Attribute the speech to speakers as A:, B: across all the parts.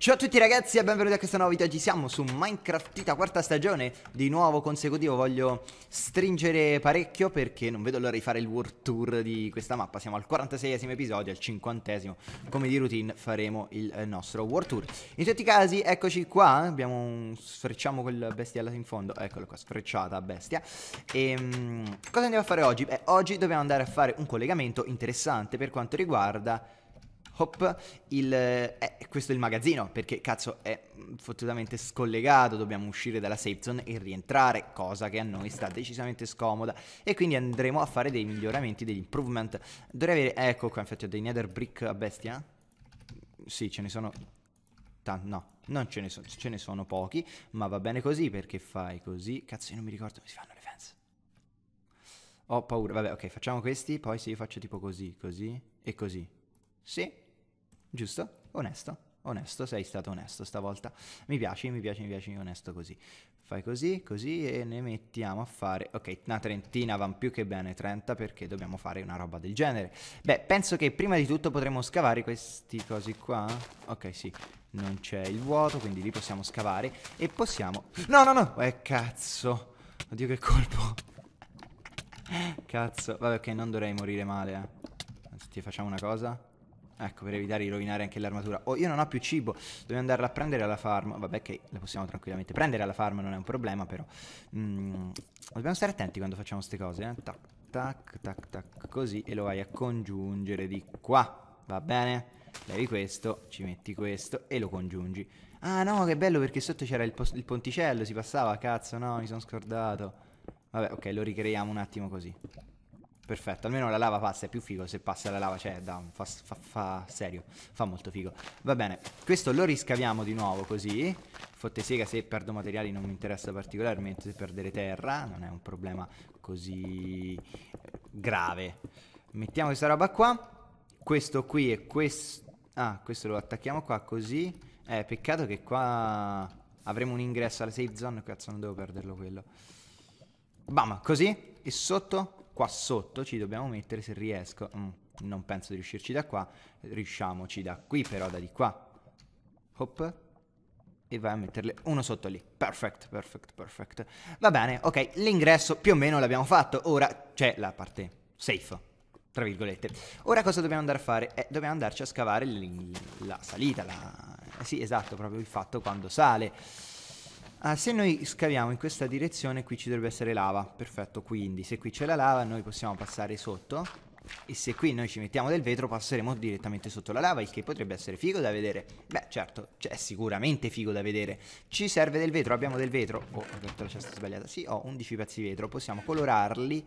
A: Ciao a tutti ragazzi e benvenuti a questo nuovo video, oggi siamo su Minecraftita quarta stagione, di nuovo consecutivo voglio stringere parecchio perché non vedo l'ora di fare il world tour di questa mappa, siamo al 46esimo episodio, al 50esimo come di routine faremo il eh, nostro world tour In tutti i casi eccoci qua, abbiamo un... sfrecciamo quel bestia là in fondo, eccolo qua, sfrecciata bestia E ehm, cosa andiamo a fare oggi? Beh oggi dobbiamo andare a fare un collegamento interessante per quanto riguarda hop, il, eh, eh, questo è il magazzino, perché cazzo è mm, fottutamente scollegato, dobbiamo uscire dalla safe zone e rientrare, cosa che a noi sta decisamente scomoda, e quindi andremo a fare dei miglioramenti, degli improvement, dovrei avere, eh, ecco qua infatti ho dei nether brick a bestia, sì ce ne sono no, non ce ne, so, ce ne, sono pochi, ma va bene così perché fai così. Cazzo, io non mi ricordo come si fanno le fence. Ho paura, vabbè, ok, facciamo questi, poi se io faccio tipo così, così e così. Sì, giusto? Onesto, onesto, sei stato onesto stavolta. Mi piace, mi piace, mi piace, onesto così. Fai così, così e ne mettiamo a fare... Ok, una trentina va più che bene, 30 perché dobbiamo fare una roba del genere. Beh, penso che prima di tutto potremmo scavare questi cosi qua. Ok, sì, non c'è il vuoto, quindi li possiamo scavare e possiamo... No, no, no! Eh, cazzo! Oddio che colpo! Cazzo, vabbè ok, non dovrei morire male, eh. ti facciamo una cosa. Ecco, per evitare di rovinare anche l'armatura. Oh, io non ho più cibo, dobbiamo andarla a prendere alla farm. Vabbè che la possiamo tranquillamente prendere alla farm, non è un problema però. Mm, dobbiamo stare attenti quando facciamo queste cose, eh. Tac, tac, tac, tac, così. E lo vai a congiungere di qua, va bene? Levi questo, ci metti questo e lo congiungi. Ah no, che bello perché sotto c'era il, il ponticello, si passava, cazzo, no, mi sono scordato. Vabbè, ok, lo ricreiamo un attimo così. Perfetto, almeno la lava passa, è più figo se passa la lava, cioè da fa, fa, fa, serio, fa molto figo. Va bene, questo lo riscaviamo di nuovo così. Fotte sega se perdo materiali non mi interessa particolarmente, se perdere terra non è un problema così eh, grave. Mettiamo questa roba qua, questo qui e questo... Ah, questo lo attacchiamo qua così. Eh, peccato che qua avremo un ingresso alla safe zone, cazzo non devo perderlo quello. Bam, così, e sotto qua sotto ci dobbiamo mettere se riesco mm, non penso di riuscirci da qua riusciamoci da qui però da di qua hop e vai a metterle uno sotto lì perfect perfect perfect va bene ok l'ingresso più o meno l'abbiamo fatto ora c'è la parte safe tra virgolette ora cosa dobbiamo andare a fare eh, dobbiamo andarci a scavare la salita la... Eh sì esatto proprio il fatto quando sale Ah, se noi scaviamo in questa direzione qui ci dovrebbe essere lava, perfetto, quindi se qui c'è la lava noi possiamo passare sotto e se qui noi ci mettiamo del vetro passeremo direttamente sotto la lava, il che potrebbe essere figo da vedere. Beh, certo, cioè, è sicuramente figo da vedere. Ci serve del vetro, abbiamo del vetro. Oh, ho aperto la cesta sbagliata. Sì, ho 11 pezzi di vetro, possiamo colorarli.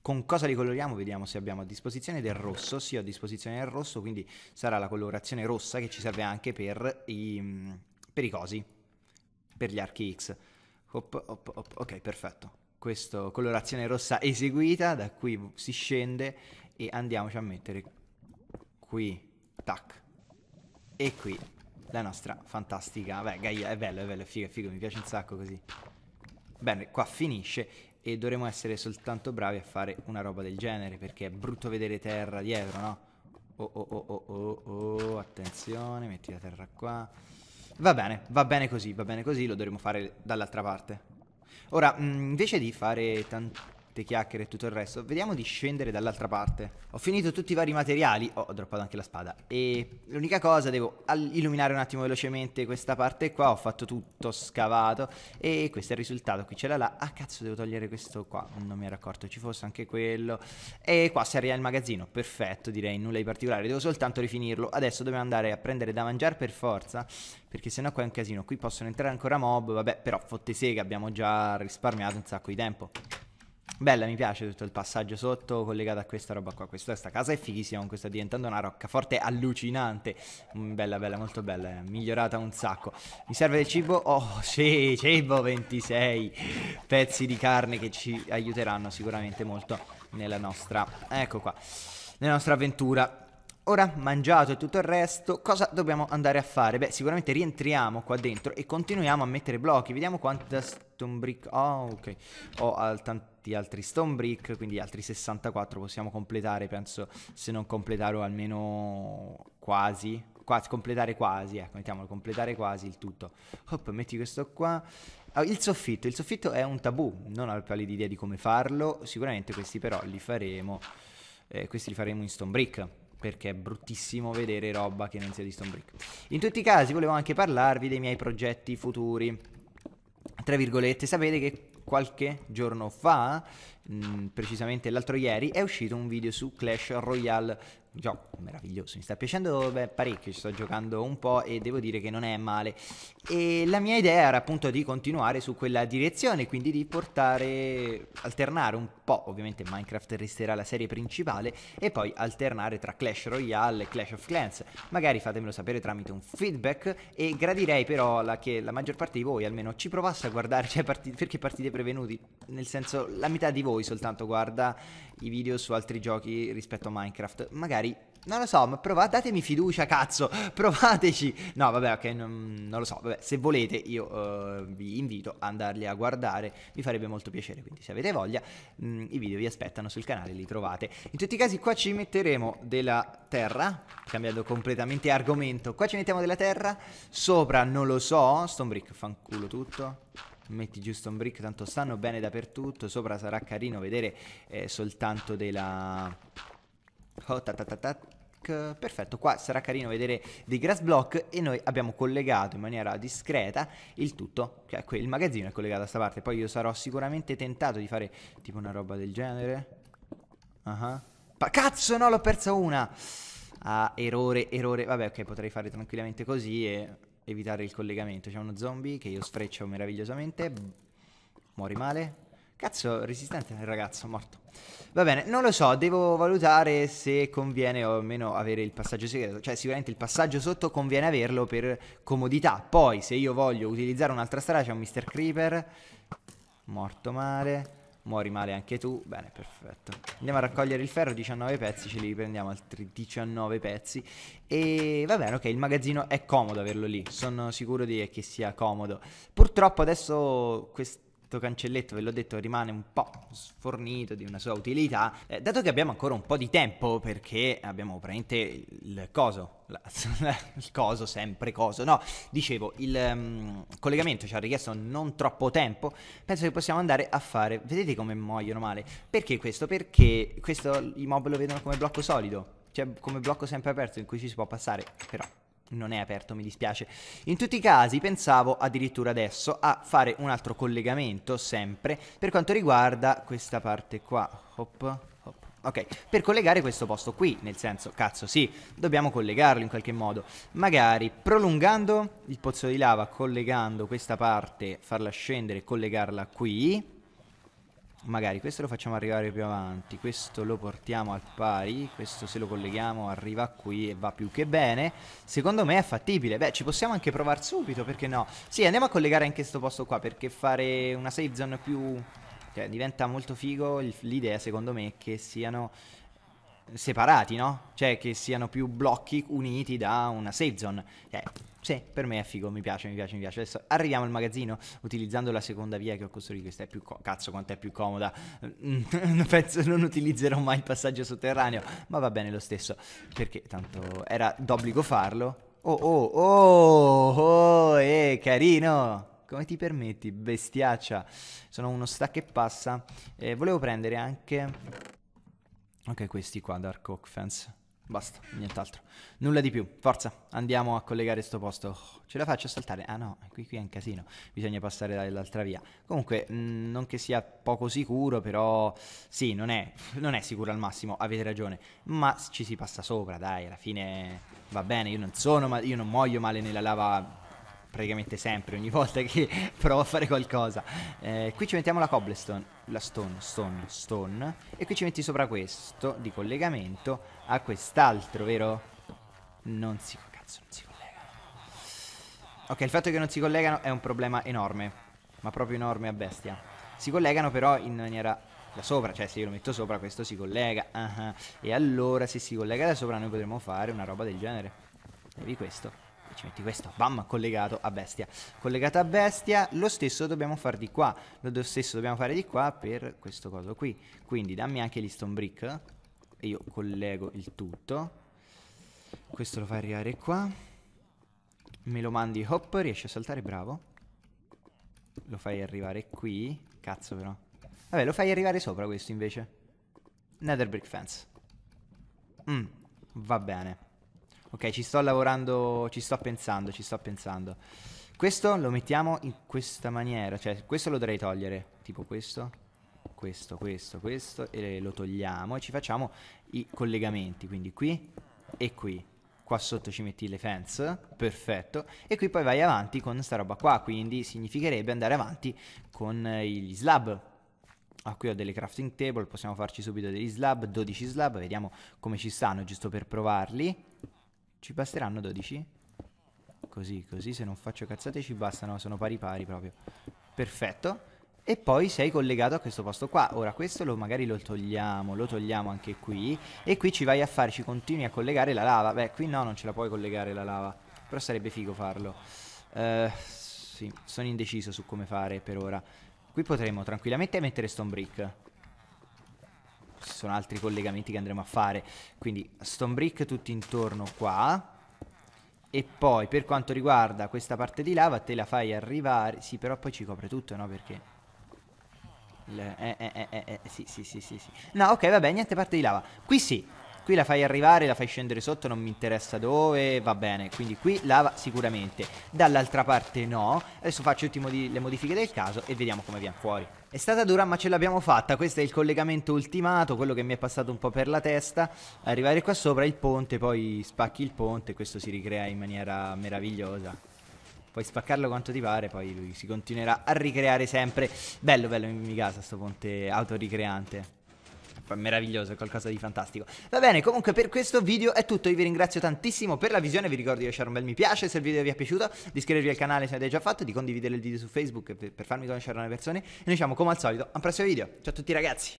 A: Con cosa li coloriamo? Vediamo se abbiamo a disposizione del rosso. Sì, ho a disposizione del rosso, quindi sarà la colorazione rossa che ci serve anche per i, per i cosi per gli archi X. Hop, hop, hop. Ok, perfetto. Questa colorazione rossa eseguita, da qui si scende e andiamoci a mettere qui, tac, e qui la nostra fantastica, beh, Gaia, è bello, è bello, è figo, è figo, mi piace un sacco così. Bene, qua finisce e dovremo essere soltanto bravi a fare una roba del genere, perché è brutto vedere terra dietro, no? Oh, oh, oh, oh, oh, oh, attenzione, metti la terra qua. Va bene, va bene così, va bene così, lo dovremo fare dall'altra parte. Ora, mh, mm, invece di fare tanto te chiacchiere e tutto il resto, vediamo di scendere dall'altra parte. Ho finito tutti i vari materiali, oh, ho droppato anche la spada, e l'unica cosa devo illuminare un attimo velocemente questa parte qua, ho fatto tutto, scavato, e questo è il risultato, qui c'è la là, ah cazzo devo togliere questo qua, non mi ero accorto ci fosse anche quello, e qua si arriva il magazzino, perfetto direi, nulla di particolare, devo soltanto rifinirlo, adesso dobbiamo andare a prendere da mangiare per forza, perché sennò qua è un casino, qui possono entrare ancora mob, vabbè però fotte sega, abbiamo già risparmiato un sacco di tempo. Bella, mi piace tutto il passaggio sotto collegato a questa roba qua. Questa, questa casa è fighissima, con sta diventando una roccaforte allucinante. Mm, bella, bella, molto bella, migliorata un sacco. Mi serve del cibo? Oh, sì, cibo 26 pezzi di carne che ci aiuteranno sicuramente molto nella nostra... Ecco qua, nella nostra avventura. Ora, mangiato e tutto il resto, cosa dobbiamo andare a fare? Beh, sicuramente rientriamo qua dentro e continuiamo a mettere blocchi. Vediamo quanto da stone brick... Oh, ok. Ho oh, altantissimo tutti altri Stone Brick, quindi altri 64 possiamo completare, penso, se non completare o almeno quasi, quasi completare quasi, ecco, mettiamolo, completare quasi il tutto. Hop, metti questo qua. Ah, il soffitto, il soffitto è un tabù, non ho la pallida idea di come farlo, sicuramente questi però li faremo, eh, questi li faremo in Stone Brick perché è bruttissimo vedere roba che non sia di Stone Brick. In tutti i casi volevo anche parlarvi dei miei progetti futuri. Tra virgolette, sapete che qualche giorno fa, mh, mm, precisamente l'altro ieri, è uscito un video su Clash Royale gioco meraviglioso, mi sta piacendo beh, parecchio, ci sto giocando un po' e devo dire che non è male. E la mia idea era appunto di continuare su quella direzione, quindi di portare, alternare un po', ovviamente Minecraft resterà la serie principale, e poi alternare tra Clash Royale e Clash of Clans. Magari fatemelo sapere tramite un feedback e gradirei però la, che la maggior parte di voi almeno ci provasse a guardare, cioè parti, perché partite prevenuti, nel senso la metà di voi soltanto guarda i video su altri giochi rispetto a Minecraft, magari magari non lo so, ma provate, datemi fiducia, cazzo, provateci. No, vabbè, ok, non, non lo so. Vabbè, se volete, io uh, vi invito ad andarli a guardare, mi farebbe molto piacere. Quindi, se avete voglia, mh, mm, i video vi aspettano sul canale, li trovate. In tutti i casi, qua ci metteremo della terra, cambiando completamente argomento. Qua ci mettiamo della terra, sopra non lo so, stone brick, fanculo tutto metti giusto un brick, tanto stanno bene dappertutto, sopra sarà carino vedere eh, soltanto della Oh, perfetto, qua sarà carino vedere dei grass block e noi abbiamo collegato in maniera discreta il tutto, cioè il magazzino è collegato a sta parte, poi io sarò sicuramente tentato di fare tipo una roba del genere. Uh -huh. cazzo no, l'ho persa una! Ah, errore, errore, vabbè ok, potrei fare tranquillamente così e evitare il collegamento. C'è uno zombie che io sfreccio meravigliosamente, muori male, Cazzo, resistente nel ragazzo, morto. Va bene, non lo so, devo valutare se conviene o meno avere il passaggio segreto. Cioè, sicuramente il passaggio sotto conviene averlo per comodità. Poi, se io voglio utilizzare un'altra strada, c'è un Mr. Creeper. Morto male. Muori male anche tu. Bene, perfetto. Andiamo a raccogliere il ferro, 19 pezzi, ce li riprendiamo altri 19 pezzi. E va bene, ok, il magazzino è comodo averlo lì. Sono sicuro di che sia comodo. Purtroppo adesso questo questo cancelletto, ve l'ho detto, rimane un po' sfornito di una sua utilità, eh, dato che abbiamo ancora un po' di tempo perché abbiamo praticamente il coso, la, il coso sempre coso, no, dicevo, il um, collegamento ci ha richiesto non troppo tempo, penso che possiamo andare a fare, vedete come muoiono male, perché questo? Perché questo i mob lo vedono come blocco solido, cioè come blocco sempre aperto in cui ci si può passare, però non è aperto, mi dispiace. In tutti i casi pensavo addirittura adesso a fare un altro collegamento, sempre, per quanto riguarda questa parte qua. Hop, hop. Ok, per collegare questo posto qui, nel senso, cazzo sì, dobbiamo collegarlo in qualche modo. Magari prolungando il pozzo di lava, collegando questa parte, farla scendere, e collegarla qui magari questo lo facciamo arrivare più avanti, questo lo portiamo al pari, questo se lo colleghiamo arriva qui e va più che bene, secondo me è fattibile, beh ci possiamo anche provare subito, perché no? Sì, andiamo a collegare anche questo posto qua, perché fare una save zone più... Cioè, diventa molto figo, l'idea secondo me è che siano separati, no? Cioè che siano più blocchi uniti da una safe zone. Eh, sì, per me è figo, mi piace, mi piace, mi piace. Adesso arriviamo al magazzino utilizzando la seconda via che ho costruito. Questa è più co- cazzo, quanto è più comoda. Mm, penso non utilizzerò mai il passaggio sotterraneo, ma va bene lo stesso, perché tanto era d'obbligo farlo. Oh, oh, oh, oh, eh, carino. Come ti permetti, bestiaccia? Sono uno stack e passa. Eh, volevo prendere anche Ok, questi qua, Dark Oak Fence. Basta, nient'altro. Nulla di più. Forza, andiamo a collegare sto posto. ce la faccio a saltare? Ah no, qui, qui è un casino. Bisogna passare dall'altra via. Comunque, mh, mm, non che sia poco sicuro, però... Sì, non è, non è sicuro al massimo, avete ragione. Ma ci si passa sopra, dai, alla fine va bene. Io non sono, ma io non muoio male nella lava praticamente sempre, ogni volta che provo a fare qualcosa. Eh, qui ci mettiamo la cobblestone, la stone, stone, stone, e qui ci metti sopra questo di collegamento a quest'altro, vero? Non si, cazzo, non si collegano. Ok, il fatto che non si collegano è un problema enorme, ma proprio enorme a bestia. Si collegano però in maniera da sopra, cioè se io lo metto sopra questo si collega, uh ah -huh. Ah, e allora se si collega da sopra noi potremmo fare una roba del genere. Vedi questo ci metti questo, bam, collegato a bestia, collegato a bestia, lo stesso dobbiamo fare di qua, lo stesso dobbiamo fare di qua per questo coso qui, quindi dammi anche gli stone brick, e io collego il tutto, questo lo fa arrivare qua, me lo mandi, hop, riesci a saltare, bravo, lo fai arrivare qui, cazzo però, vabbè lo fai arrivare sopra questo invece, nether brick fence, mm, va bene. Ok, ci sto lavorando, ci sto pensando, ci sto pensando. Questo lo mettiamo in questa maniera, cioè questo lo dovrei togliere, tipo questo, questo, questo, questo, e lo togliamo e ci facciamo i collegamenti, quindi qui e qui. Qua sotto ci metti le fence, perfetto, e qui poi vai avanti con sta roba qua, quindi significherebbe andare avanti con eh, gli slab, Ah, qui ho delle crafting table, possiamo farci subito degli slab, 12 slab, vediamo come ci stanno, giusto per provarli. Ci basteranno 12? Così, così, se non faccio cazzate ci bastano, sono pari pari proprio. Perfetto. E poi sei collegato a questo posto qua. Ora questo lo, magari lo togliamo, lo togliamo anche qui. E qui ci vai a fare, ci continui a collegare la lava. Beh, qui no, non ce la puoi collegare la lava. Però sarebbe figo farlo. Uh, sì, sono indeciso su come fare per ora. Qui potremmo tranquillamente mettere stone brick ci sono altri collegamenti che andremo a fare. Quindi stone brick tutto intorno qua. E poi per quanto riguarda questa parte di lava te la fai arrivare... Sì, però poi ci copre tutto, no? Perché... Eh, eh, eh, eh, eh, sì, sì, sì, sì, No, ok, vabbè, niente parte di lava. Qui sì, Qui la fai arrivare, la fai scendere sotto, non mi interessa dove, va bene. Quindi qui lava sicuramente. Dall'altra parte no. Adesso faccio modi le modifiche del caso e vediamo come viene fuori. È stata dura ma ce l'abbiamo fatta, questo è il collegamento ultimato, quello che mi è passato un po' per la testa, arrivare qua sopra il ponte, poi spacchi il ponte, questo si ricrea in maniera meravigliosa. Puoi spaccarlo quanto ti pare, poi si continuerà a ricreare sempre. Bello, bello, mi casa sto ponte autoricreante meraviglioso, è qualcosa di fantastico. Va bene, comunque per questo video è tutto, io vi ringrazio tantissimo per la visione, vi ricordo di lasciare un bel mi piace se il video vi è piaciuto, di iscrivervi al canale se avete già fatto, di condividere il video su Facebook per, farmi conoscere le persone e noi siamo come al solito a un prossimo video. Ciao a tutti ragazzi!